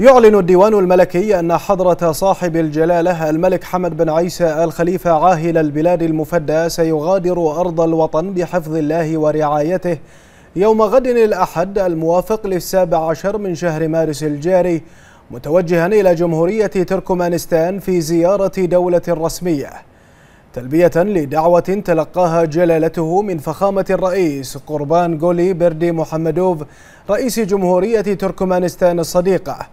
يعلن الديوان الملكي أن حضرة صاحب الجلالة الملك حمد بن عيسى الخليفة عاهل البلاد المفدى سيغادر أرض الوطن بحفظ الله ورعايته يوم غد الأحد الموافق للسابع عشر من شهر مارس الجاري متوجها إلى جمهورية تركمانستان في زيارة دولة رسمية تلبية لدعوة تلقاها جلالته من فخامة الرئيس قربان غولي بردي محمدوف رئيس جمهورية تركمانستان الصديقة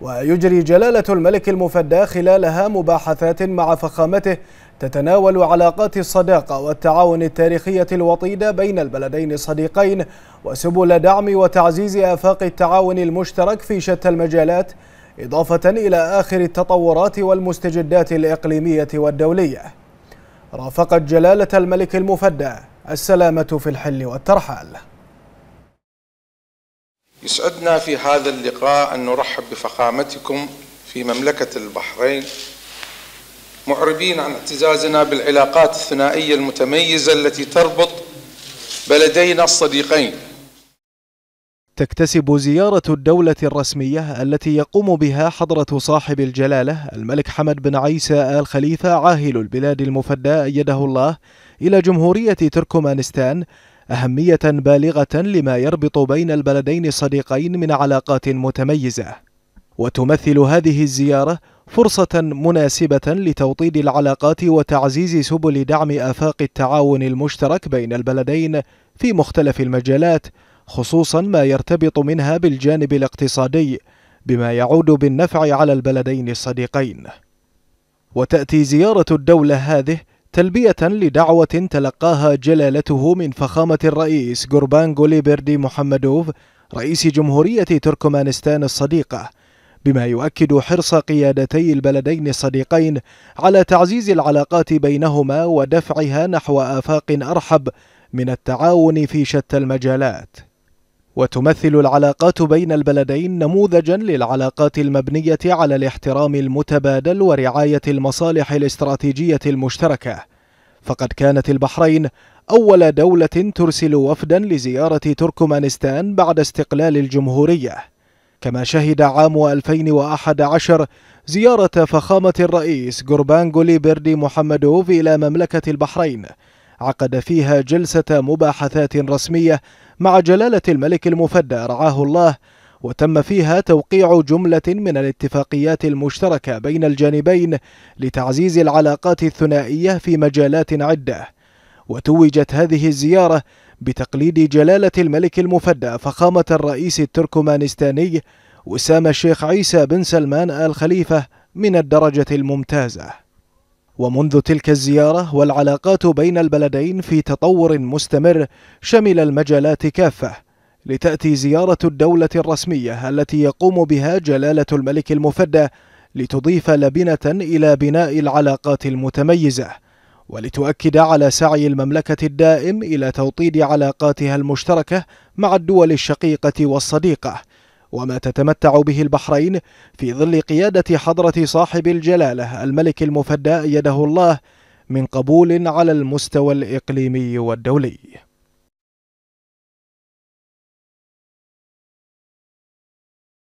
ويجري جلالة الملك المفدى خلالها مباحثات مع فخامته تتناول علاقات الصداقة والتعاون التاريخية الوطيدة بين البلدين الصديقين وسبل دعم وتعزيز آفاق التعاون المشترك في شتى المجالات إضافة إلى آخر التطورات والمستجدات الإقليمية والدولية رافقت جلالة الملك المفدى السلامة في الحل والترحال يسعدنا في هذا اللقاء أن نرحب بفخامتكم في مملكة البحرين معربين عن اعتزازنا بالعلاقات الثنائية المتميزة التي تربط بلدينا الصديقين تكتسب زيارة الدولة الرسمية التي يقوم بها حضرة صاحب الجلالة الملك حمد بن عيسى آل خليفة عاهل البلاد المفدى أيده الله إلى جمهورية تركمانستان أهمية بالغة لما يربط بين البلدين الصديقين من علاقات متميزة وتمثل هذه الزيارة فرصة مناسبة لتوطيد العلاقات وتعزيز سبل دعم آفاق التعاون المشترك بين البلدين في مختلف المجالات خصوصا ما يرتبط منها بالجانب الاقتصادي بما يعود بالنفع على البلدين الصديقين وتأتي زيارة الدولة هذه تلبية لدعوة تلقاها جلالته من فخامة الرئيس جوربانغولي بيردي محمدوف رئيس جمهورية تركمانستان الصديقة بما يؤكد حرص قيادتي البلدين الصديقين على تعزيز العلاقات بينهما ودفعها نحو آفاق أرحب من التعاون في شتى المجالات وتمثل العلاقات بين البلدين نموذجا للعلاقات المبنية على الاحترام المتبادل ورعاية المصالح الاستراتيجية المشتركة فقد كانت البحرين أول دولة ترسل وفدا لزيارة تركمانستان بعد استقلال الجمهورية كما شهد عام 2011 زيارة فخامة الرئيس غوربانغولي بيردي محمدوف إلى مملكة البحرين عقد فيها جلسة مباحثات رسمية مع جلالة الملك المفدى رعاه الله وتم فيها توقيع جملة من الاتفاقيات المشتركة بين الجانبين لتعزيز العلاقات الثنائية في مجالات عدة وتوجت هذه الزيارة بتقليد جلالة الملك المفدى فخامة الرئيس التركمانستاني وسام الشيخ عيسى بن سلمان آل خليفة من الدرجة الممتازة ومنذ تلك الزيارة والعلاقات بين البلدين في تطور مستمر شمل المجالات كافة لتأتي زيارة الدولة الرسمية التي يقوم بها جلالة الملك المفدى لتضيف لبنة إلى بناء العلاقات المتميزة ولتؤكد على سعي المملكة الدائم إلى توطيد علاقاتها المشتركة مع الدول الشقيقة والصديقة وما تتمتع به البحرين في ظل قيادة حضرة صاحب الجلالة الملك المفدى يده الله من قبول على المستوى الإقليمي والدولي